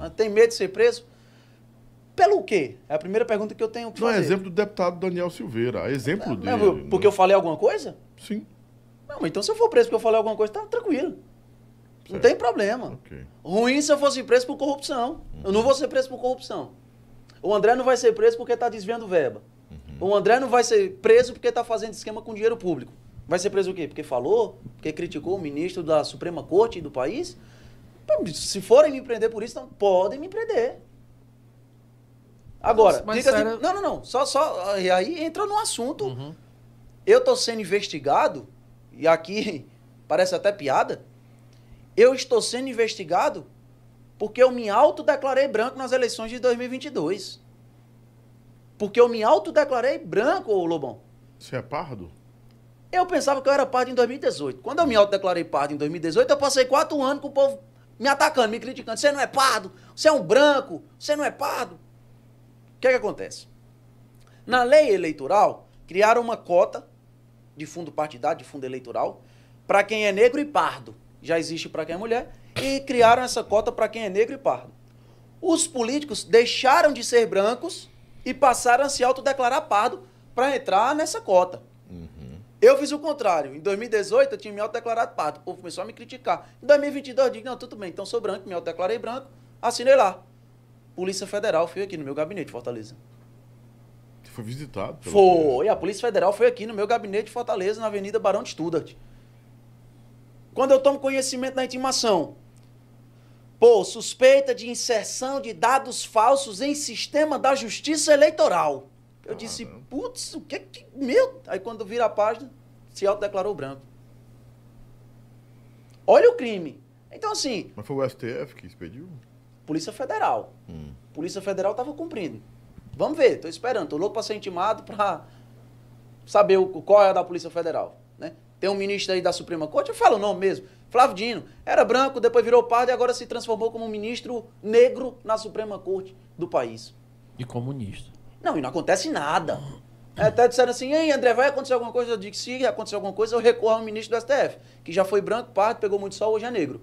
Ah, tem medo de ser preso? Pelo quê? É a primeira pergunta que eu tenho que Não, é exemplo do deputado Daniel Silveira. É exemplo é, dele. Porque eu falei alguma coisa? Sim. Não, então se eu for preso porque eu falei alguma coisa, tá tranquilo. Certo. Não tem problema. Okay. Ruim se eu fosse preso por corrupção. Uhum. Eu não vou ser preso por corrupção. O André não vai ser preso porque está desviando verba. Uhum. O André não vai ser preso porque está fazendo esquema com dinheiro público. Vai ser preso o quê? Porque falou? Porque criticou o ministro da Suprema Corte do país? Se forem me prender por isso, não podem me prender. Agora, mas, não, não, não, só, só, aí entra no assunto. Uhum. Eu estou sendo investigado, e aqui parece até piada, eu estou sendo investigado porque eu me autodeclarei branco nas eleições de 2022. Porque eu me autodeclarei branco, ô Lobão. Você é pardo? Eu pensava que eu era pardo em 2018. Quando eu me autodeclarei pardo em 2018, eu passei quatro anos com o povo me atacando, me criticando. Você não é pardo, você é um branco, você não é pardo. O que é que acontece? Na lei eleitoral, criaram uma cota de fundo partidário, de fundo eleitoral, para quem é negro e pardo. Já existe para quem é mulher. E criaram essa cota para quem é negro e pardo. Os políticos deixaram de ser brancos e passaram a se autodeclarar pardo para entrar nessa cota. Eu fiz o contrário. Em 2018, eu tinha me autodeclarado pardo. O povo começou a me criticar. Em 2022, eu digo, não, tudo bem, então sou branco, me autodeclarei branco, assinei lá. Polícia Federal foi aqui no meu gabinete, Fortaleza. Foi visitado? Foi. A Polícia Federal foi aqui no meu gabinete, Fortaleza, na Avenida Barão de Studart. Quando eu tomo conhecimento da intimação, pô, suspeita de inserção de dados falsos em sistema da justiça eleitoral. Eu ah, disse, putz, o que é que. Meu! Aí quando vira a página, se autodeclarou branco. Olha o crime. Então, assim. Mas foi o STF que expediu? Polícia Federal. Hum. Polícia Federal estava cumprindo. Vamos ver, estou esperando, tô louco para ser intimado para saber o, qual é a da Polícia Federal. Né? Tem um ministro aí da Suprema Corte, eu falo o nome mesmo, Flávio Dino, era branco, depois virou pardo e agora se transformou como um ministro negro na Suprema Corte do país. E comunista. Não, e não acontece nada. É, até disseram assim, hein, André, vai acontecer alguma coisa? Eu digo, se acontecer alguma coisa, eu recorro ao ministro do STF, que já foi branco, pardo, pegou muito sol, hoje é negro.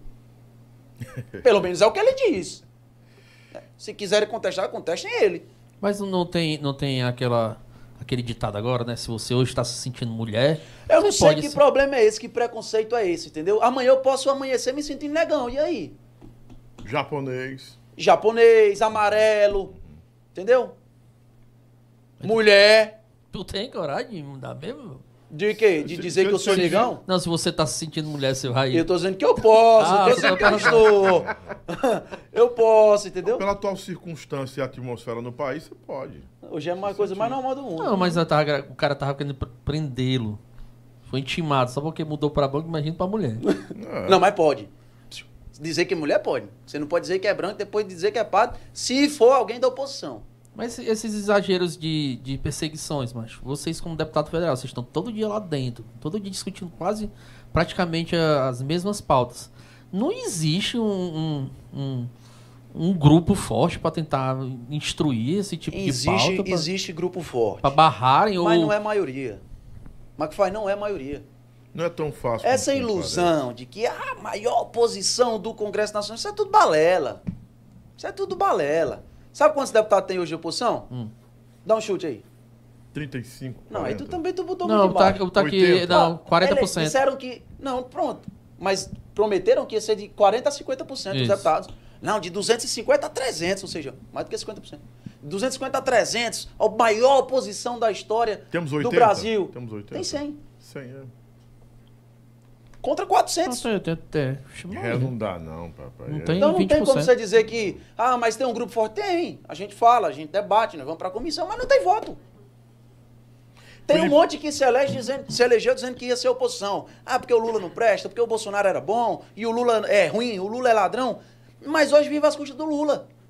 Pelo menos é o que ele diz. Se quiserem contestar, contestem ele. Mas não tem, não tem aquela, aquele ditado agora, né? Se você hoje está se sentindo mulher. Eu não sei que ser... problema é esse, que preconceito é esse, entendeu? Amanhã eu posso amanhecer me sentindo negão, e aí? Japonês. Japonês, amarelo, entendeu? Mulher. Tu tem coragem de mudar mesmo? De quê? De dizer que eu sou negão? Não, se você tá se sentindo mulher, você vai. Eu tô dizendo que eu posso, ah, eu sou eu posso, entendeu? Pela atual circunstância e atmosfera no país, você pode. Hoje é uma se coisa sentir. mais normal do mundo. Não, mas tava, o cara tava querendo prendê-lo. Foi intimado, só porque mudou pra banco imagina pra mulher. É. Não, mas pode. Dizer que é mulher pode. Você não pode dizer que é branco depois dizer que é padre, se for alguém da oposição. Mas esses exageros de, de perseguições, mas vocês como deputado federal, vocês estão todo dia lá dentro, todo dia discutindo quase, praticamente as mesmas pautas. Não existe um, um, um, um grupo forte para tentar instruir esse tipo existe, de pauta? Pra, existe grupo forte. Para barrarem ou... Mas não é maioria. McFly não é maioria. Não é tão fácil. Essa ilusão parece. de que ah, a maior oposição do Congresso Nacional, isso é tudo balela. Isso é tudo balela. Sabe quantos deputados tem hoje de oposição? Hum. Dá um chute aí. 35. 40. Não, aí tu também tu botou não, muito tá, baixo. Tá aqui, não, 40%. Eles disseram que. Não, pronto. Mas prometeram que ia ser de 40% a 50% Isso. dos deputados. Não, de 250 a 300, ou seja, mais do que 50%. 250 a 300, a maior oposição da história 80, do Brasil. Temos 80. Tem 100. 100, é contra 400. Ah, tem, tem, tem. É, não dá não, papai. Não é. tem então não 20%. tem como você dizer que, ah, mas tem um grupo forte. Tem, a gente fala, a gente debate, nós vamos para a comissão, mas não tem voto. Tem um monte que se, elege dizendo, se elegeu dizendo que ia ser oposição. Ah, porque o Lula não presta, porque o Bolsonaro era bom, e o Lula é ruim, o Lula é ladrão. Mas hoje vive as custas do Lula.